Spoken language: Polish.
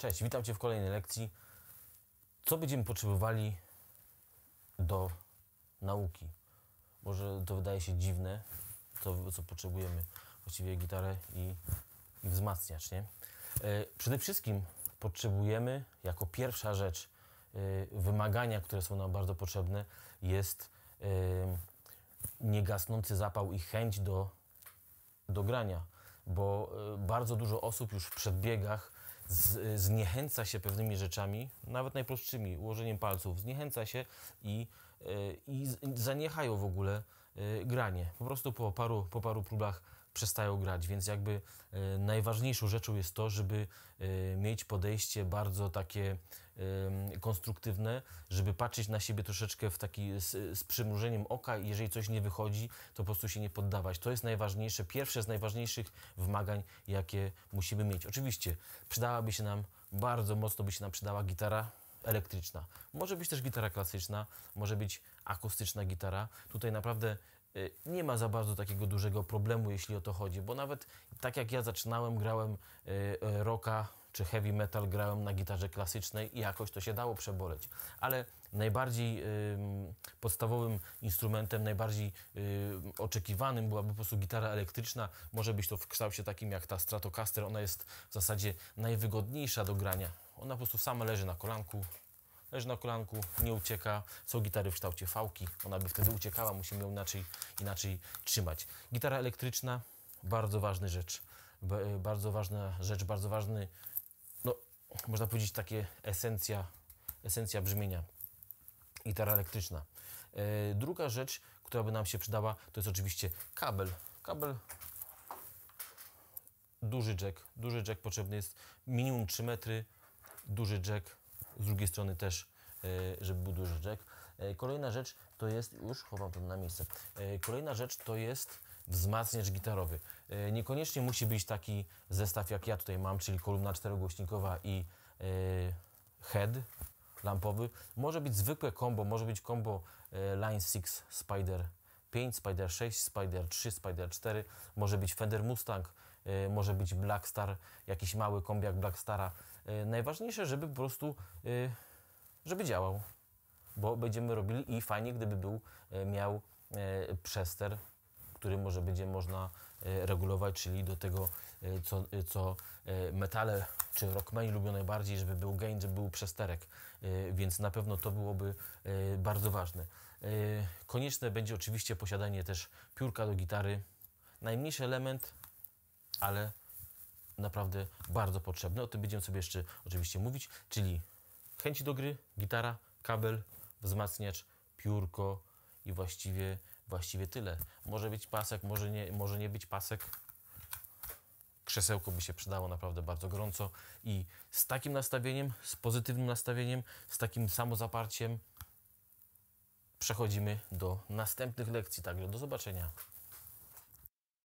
Cześć, witam Cię w kolejnej lekcji. Co będziemy potrzebowali do nauki? Może to wydaje się dziwne, co, co potrzebujemy właściwie gitarę i, i wzmacniacz, nie? Yy, przede wszystkim potrzebujemy, jako pierwsza rzecz, yy, wymagania, które są nam bardzo potrzebne, jest yy, niegasnący zapał i chęć do, do grania, bo bardzo dużo osób już w przedbiegach z, zniechęca się pewnymi rzeczami, nawet najprostszymi, ułożeniem palców, zniechęca się i, e, i zaniechają w ogóle e, granie. Po prostu po paru, po paru próbach przestają grać, więc jakby e, najważniejszą rzeczą jest to, żeby e, mieć podejście bardzo takie konstruktywne, żeby patrzeć na siebie troszeczkę w taki z, z przymrużeniem oka i jeżeli coś nie wychodzi, to po prostu się nie poddawać. To jest najważniejsze, pierwsze z najważniejszych wymagań, jakie musimy mieć. Oczywiście przydałaby się nam, bardzo mocno by się nam przydała gitara, elektryczna. Może być też gitara klasyczna, może być akustyczna gitara. Tutaj naprawdę Y, nie ma za bardzo takiego dużego problemu, jeśli o to chodzi, bo nawet tak jak ja zaczynałem, grałem y, y, rocka czy heavy metal, grałem na gitarze klasycznej i jakoś to się dało przeboleć. Ale najbardziej podstawowym instrumentem, najbardziej oczekiwanym byłaby po prostu gitara elektryczna. Może być to w kształcie takim jak ta Stratocaster, ona jest w zasadzie najwygodniejsza do grania. Ona po prostu sama leży na kolanku, leży na kolanku, nie ucieka. Są gitary w kształcie fałki, ona by wtedy uciekała, musimy ją inaczej, inaczej trzymać. Gitara elektryczna, bardzo ważna rzecz, y, bardzo ważna rzecz, bardzo ważny, no, można powiedzieć takie esencja, esencja brzmienia. Gitara elektryczna. E, druga rzecz, która by nam się przydała, to jest oczywiście kabel. Kabel duży jack. Duży jack potrzebny jest minimum 3 metry. Duży jack z drugiej strony też, e, żeby był duży Jack e, Kolejna rzecz to jest, już chowam to na miejsce, e, kolejna rzecz to jest wzmacniacz gitarowy. Niekoniecznie musi być taki zestaw jak ja tutaj mam, czyli kolumna czterogłośnikowa i head lampowy. Może być zwykłe combo, może być combo Line 6 Spider 5, Spider 6, Spider 3, Spider 4, może być Fender Mustang, Y, może być Blackstar, jakiś mały kombiak Blackstara. Y, najważniejsze, żeby po prostu, y, żeby działał, bo będziemy robili i fajnie, gdyby był, miał przester, który może będzie można regulować, czyli do tego, co, co metale czy rockmeni lubią najbardziej, żeby był gain, żeby był przesterek, więc na pewno to byłoby bardzo ważne. Konieczne będzie oczywiście posiadanie też piórka do gitary. Najmniejszy element ale naprawdę bardzo potrzebne. O tym będziemy sobie jeszcze oczywiście mówić, czyli chęci do gry, gitara, kabel, wzmacniacz, piórko i właściwie, właściwie tyle. Może być pasek, może nie, może nie być pasek. Krzesełko by się przydało naprawdę bardzo gorąco i z takim nastawieniem, z pozytywnym nastawieniem, z takim samozaparciem przechodzimy do następnych lekcji. Także do zobaczenia.